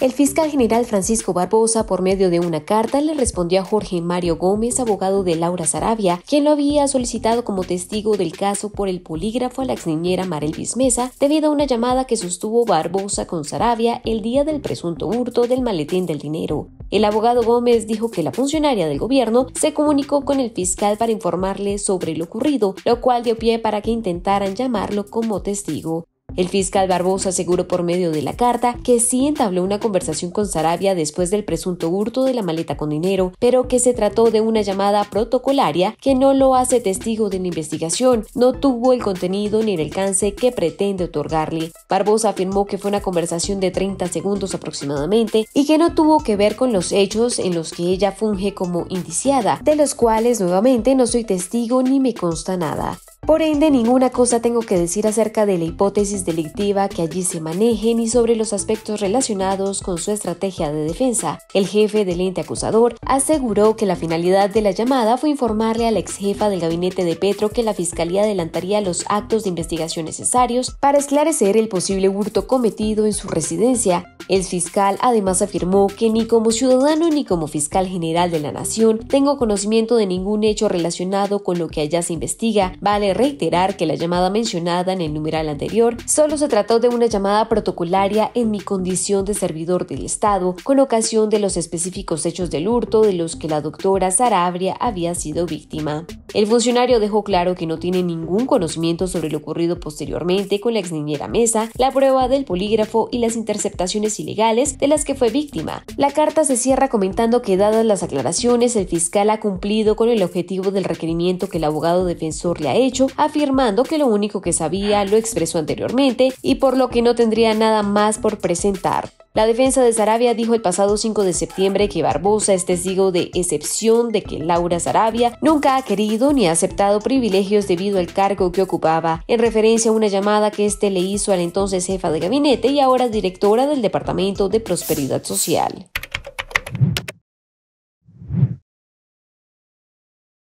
El fiscal general Francisco Barbosa, por medio de una carta, le respondió a Jorge Mario Gómez, abogado de Laura Sarabia, quien lo había solicitado como testigo del caso por el polígrafo a la exniñera Marel Bismesa, debido a una llamada que sostuvo Barbosa con Sarabia el día del presunto hurto del maletín del dinero. El abogado Gómez dijo que la funcionaria del gobierno se comunicó con el fiscal para informarle sobre lo ocurrido, lo cual dio pie para que intentaran llamarlo como testigo. El fiscal Barbosa aseguró por medio de la carta que sí entabló una conversación con Sarabia después del presunto hurto de la maleta con dinero, pero que se trató de una llamada protocolaria que no lo hace testigo de la investigación, no tuvo el contenido ni el alcance que pretende otorgarle. Barbosa afirmó que fue una conversación de 30 segundos aproximadamente y que no tuvo que ver con los hechos en los que ella funge como indiciada, de los cuales nuevamente no soy testigo ni me consta nada. Por ende, ninguna cosa tengo que decir acerca de la hipótesis delictiva que allí se maneje ni sobre los aspectos relacionados con su estrategia de defensa. El jefe del ente acusador aseguró que la finalidad de la llamada fue informarle a la ex jefa del gabinete de Petro que la fiscalía adelantaría los actos de investigación necesarios para esclarecer el posible hurto cometido en su residencia. El fiscal además afirmó que ni como ciudadano ni como fiscal general de la nación tengo conocimiento de ningún hecho relacionado con lo que allá se investiga. Vale reiterar que la llamada mencionada en el numeral anterior solo se trató de una llamada protocolaria en mi condición de servidor del Estado con ocasión de los específicos hechos del hurto de los que la doctora Sarabria había sido víctima. El funcionario dejó claro que no tiene ningún conocimiento sobre lo ocurrido posteriormente con la exniñera Mesa, la prueba del polígrafo y las interceptaciones ilegales de las que fue víctima. La carta se cierra comentando que dadas las aclaraciones el fiscal ha cumplido con el objetivo del requerimiento que el abogado defensor le ha hecho afirmando que lo único que sabía lo expresó anteriormente y por lo que no tendría nada más por presentar. La defensa de Sarabia dijo el pasado 5 de septiembre que Barbosa es testigo de excepción de que Laura Sarabia nunca ha querido ni ha aceptado privilegios debido al cargo que ocupaba, en referencia a una llamada que éste le hizo al entonces jefa de gabinete y ahora directora del Departamento de Prosperidad Social.